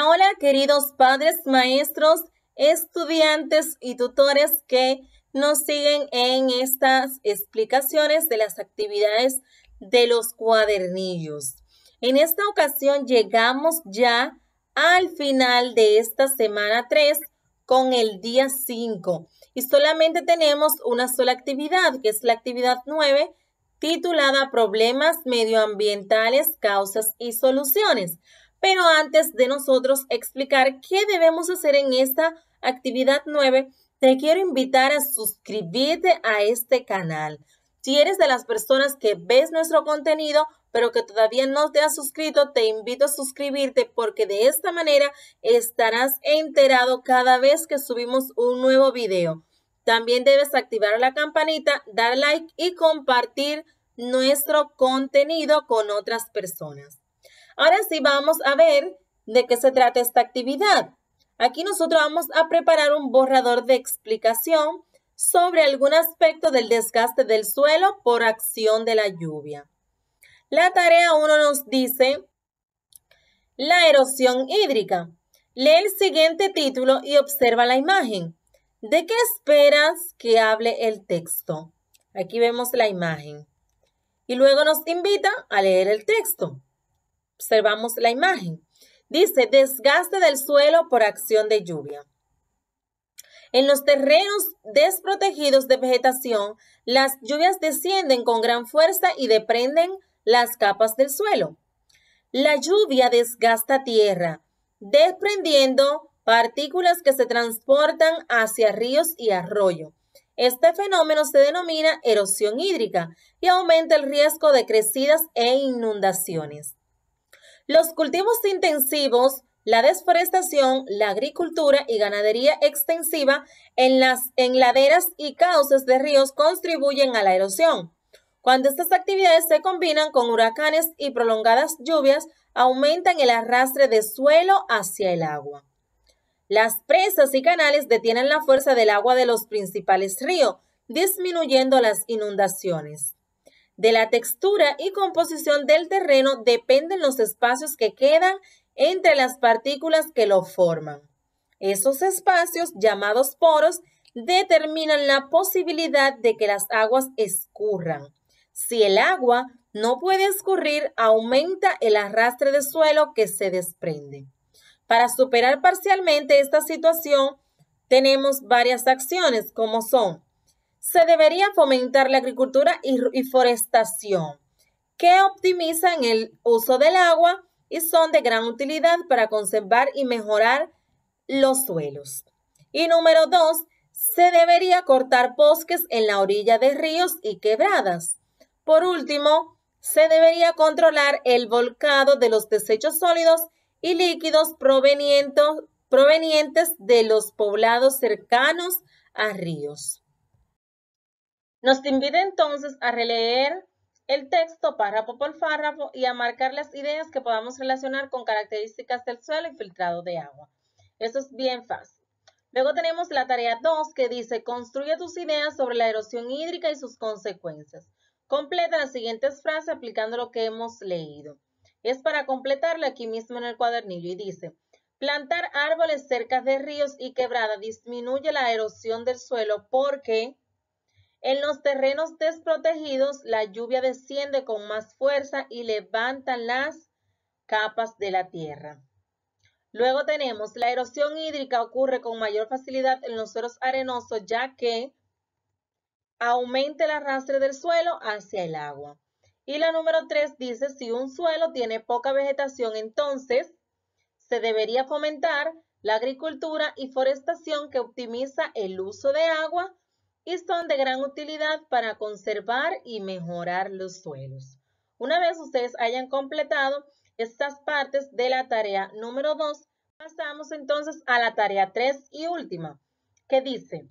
Hola, queridos padres, maestros, estudiantes y tutores que nos siguen en estas explicaciones de las actividades de los cuadernillos. En esta ocasión llegamos ya al final de esta semana 3 con el día 5 y solamente tenemos una sola actividad, que es la actividad 9, titulada Problemas medioambientales, causas y soluciones. Pero antes de nosotros explicar qué debemos hacer en esta actividad 9, te quiero invitar a suscribirte a este canal. Si eres de las personas que ves nuestro contenido, pero que todavía no te has suscrito, te invito a suscribirte porque de esta manera estarás enterado cada vez que subimos un nuevo video. También debes activar la campanita, dar like y compartir nuestro contenido con otras personas. Ahora sí vamos a ver de qué se trata esta actividad. Aquí nosotros vamos a preparar un borrador de explicación sobre algún aspecto del desgaste del suelo por acción de la lluvia. La tarea 1 nos dice la erosión hídrica. Lee el siguiente título y observa la imagen. ¿De qué esperas que hable el texto? Aquí vemos la imagen. Y luego nos invita a leer el texto observamos la imagen. Dice, desgaste del suelo por acción de lluvia. En los terrenos desprotegidos de vegetación, las lluvias descienden con gran fuerza y deprenden las capas del suelo. La lluvia desgasta tierra, desprendiendo partículas que se transportan hacia ríos y arroyos. Este fenómeno se denomina erosión hídrica y aumenta el riesgo de crecidas e inundaciones. Los cultivos intensivos, la desforestación, la agricultura y ganadería extensiva en las en laderas y cauces de ríos contribuyen a la erosión. Cuando estas actividades se combinan con huracanes y prolongadas lluvias, aumentan el arrastre de suelo hacia el agua. Las presas y canales detienen la fuerza del agua de los principales ríos, disminuyendo las inundaciones. De la textura y composición del terreno dependen los espacios que quedan entre las partículas que lo forman. Esos espacios, llamados poros, determinan la posibilidad de que las aguas escurran. Si el agua no puede escurrir, aumenta el arrastre de suelo que se desprende. Para superar parcialmente esta situación, tenemos varias acciones como son se debería fomentar la agricultura y, forestación, que optimizan el uso del agua y son de gran utilidad para conservar y mejorar los suelos. Y número dos, se debería cortar bosques en la orilla de ríos y quebradas. Por último, se debería controlar el volcado de los desechos sólidos y líquidos provenientes de los poblados cercanos a ríos. Nos invita entonces a releer el texto párrafo por párrafo y a marcar las ideas que podamos relacionar con características del suelo y filtrado de agua. Eso es bien fácil. Luego tenemos la tarea 2 que dice, construye tus ideas sobre la erosión hídrica y sus consecuencias. Completa las siguientes frases aplicando lo que hemos leído. Es para completarlo aquí mismo en el cuadernillo y dice, plantar árboles cerca de ríos y quebradas disminuye la erosión del suelo porque en los terrenos desprotegidos, la lluvia desciende con más fuerza y levanta las capas de la tierra. Luego tenemos, la erosión hídrica ocurre con mayor facilidad en los suelos arenosos, ya que aumenta el arrastre del suelo hacia el agua. Y la número 3 dice, si un suelo tiene poca vegetación, entonces se debería fomentar la agricultura y forestación que optimiza el uso de agua y son de gran utilidad para conservar y mejorar los suelos. Una vez ustedes hayan completado estas partes de la tarea número 2, pasamos entonces a la tarea 3 y última, que dice,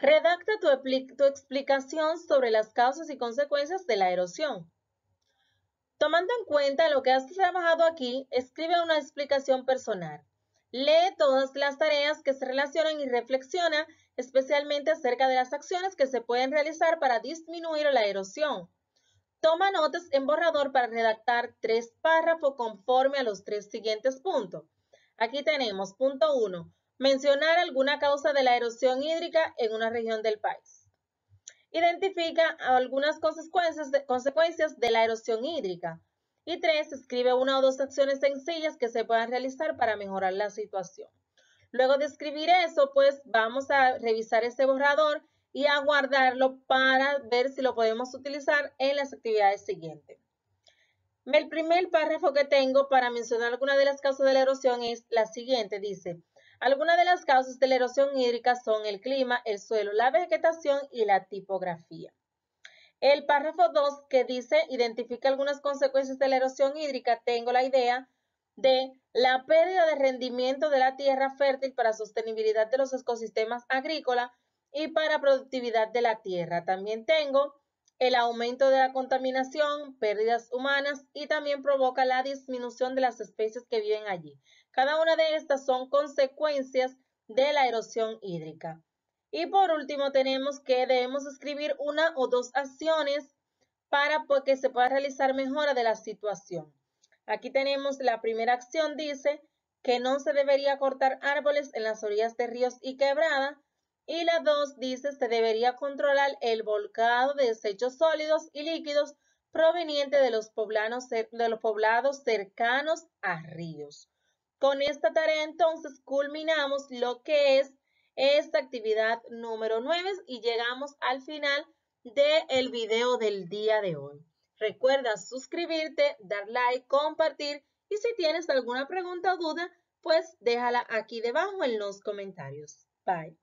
redacta tu, tu explicación sobre las causas y consecuencias de la erosión. Tomando en cuenta lo que has trabajado aquí, escribe una explicación personal. Lee todas las tareas que se relacionan y reflexiona especialmente acerca de las acciones que se pueden realizar para disminuir la erosión. Toma notas en borrador para redactar tres párrafos conforme a los tres siguientes puntos. Aquí tenemos punto 1. Mencionar alguna causa de la erosión hídrica en una región del país. Identifica algunas consecuencias de, consecuencias de la erosión hídrica. Y 3. Escribe una o dos acciones sencillas que se puedan realizar para mejorar la situación. Luego de escribir eso, pues vamos a revisar ese borrador y a guardarlo para ver si lo podemos utilizar en las actividades siguientes. El primer párrafo que tengo para mencionar algunas de las causas de la erosión es la siguiente. Dice, algunas de las causas de la erosión hídrica son el clima, el suelo, la vegetación y la tipografía. El párrafo 2 que dice, identifica algunas consecuencias de la erosión hídrica, tengo la idea de La pérdida de rendimiento de la tierra fértil para sostenibilidad de los ecosistemas agrícolas y para productividad de la tierra. También tengo el aumento de la contaminación, pérdidas humanas y también provoca la disminución de las especies que viven allí. Cada una de estas son consecuencias de la erosión hídrica. Y por último tenemos que debemos escribir una o dos acciones para que se pueda realizar mejora de la situación. Aquí tenemos la primera acción, dice que no se debería cortar árboles en las orillas de ríos y quebrada. Y la dos dice se debería controlar el volcado de desechos sólidos y líquidos provenientes de los, poblados cercanos a ríos. Con esta tarea entonces culminamos lo que es esta actividad número nueve y llegamos al final del video del día de hoy. Recuerda suscribirte, dar like, compartir y si tienes alguna pregunta o duda, pues déjala aquí debajo en los comentarios. Bye.